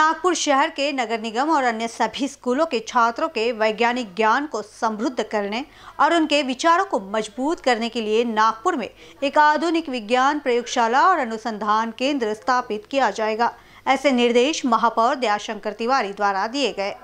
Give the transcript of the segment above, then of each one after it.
नागपुर शहर के नगर निगम और अन्य सभी स्कूलों के छात्रों के वैज्ञानिक ज्ञान को समृद्ध करने और उनके विचारों को मजबूत करने के लिए नागपुर में एक आधुनिक विज्ञान प्रयोगशाला और अनुसंधान केंद्र स्थापित किया जाएगा ऐसे निर्देश महापौर दयाशंकर तिवारी द्वारा दिए गए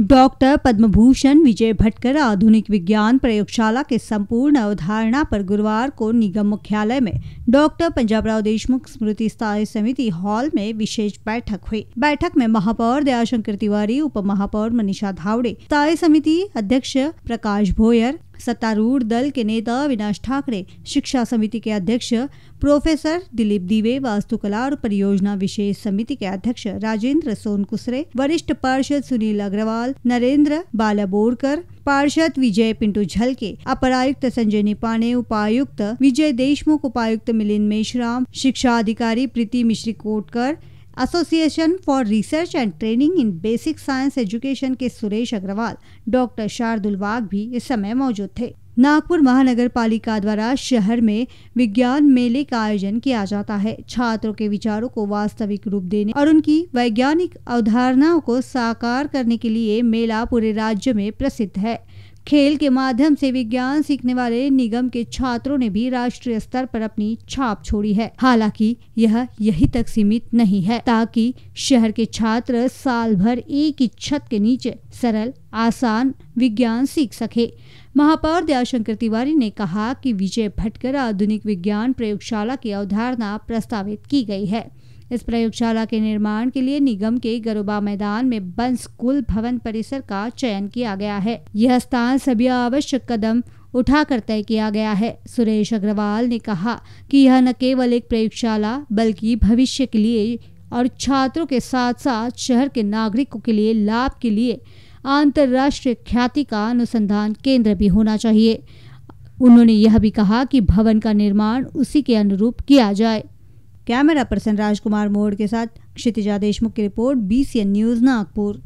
डॉक्टर पद्मभूषण विजय भटकर आधुनिक विज्ञान प्रयोगशाला के संपूर्ण अवधारणा पर गुरुवार को निगम मुख्यालय में डॉक्टर पंजाबराव देशमुख स्मृति स्थायी समिति हॉल में विशेष बैठक हुई बैठक में महापौर दयाशंकर तिवारी उप महापौर मनीषा धावड़े स्थायी समिति अध्यक्ष प्रकाश भोयर सत्तारूढ़ दल के नेता अविनाश ठाकरे शिक्षा समिति के अध्यक्ष प्रोफेसर दिलीप दीवे वास्तुकला और परियोजना विशेष समिति के अध्यक्ष राजेंद्र सोनकुसरे वरिष्ठ पार्षद सुनील अग्रवाल नरेंद्र बालाबोरकर पार्षद विजय पिंटू झलके अपरायुक्त संजय निपाने उपायुक्त विजय देशमुख उपायुक्त मिलिंद मेश्राम शिक्षा अधिकारी Preeti Mishri Kotkar association for research and training in basic science education के सुरेश अग्रवाल डॉक्टर शार्दुल वाघ भी इस समय मौजूद थे नागपुर महानगर पालिका द्वारा शहर में विज्ञान मेले का आयोजन किया जाता है छात्रों के विचारों को वास्तविक रूप देने और उनकी वैज्ञानिक अवधारणाओं को साकार करने के लिए मेला पूरे राज्य में प्रसिद्ध है खेल के माध्यम से विज्ञान सीखने वाले निगम के छात्रों ने भी राष्ट्रीय स्तर पर अपनी छाप छोड़ी है हालांकि यह यही तक सीमित नहीं है ताकि शहर के छात्र साल भर एक ही छत के नीचे सरल आसान विज्ञान सीख सके महापौर दयाशंकर तिवारी ने कहा कि विजय भटकर आधुनिक विज्ञान प्रयोगशाला की अवधारणा प्रस्तावित की गई है इस प्रयोगशाला के निर्माण के लिए निगम के गरुबा मैदान में बन स्कूल भवन परिसर का चयन किया गया है यह स्थान सभी आवश्यक कदम उठा कर तय किया गया है सुरेश अग्रवाल ने कहा कि यह न केवल एक प्रयोगशाला बल्कि भविष्य के लिए और छात्रों के साथ साथ शहर के नागरिकों के लिए लाभ के लिए अंतर्राष्ट्रीय ख्याति का अनुसंधान केंद्र भी होना चाहिए उन्होंने यह भी कहा कि भवन का निर्माण उसी के अनुरूप किया जाए कैमरा पर्सन राजकुमार मोड़ के साथ क्षितिजा देशमुख की रिपोर्ट बी न्यूज़ नागपुर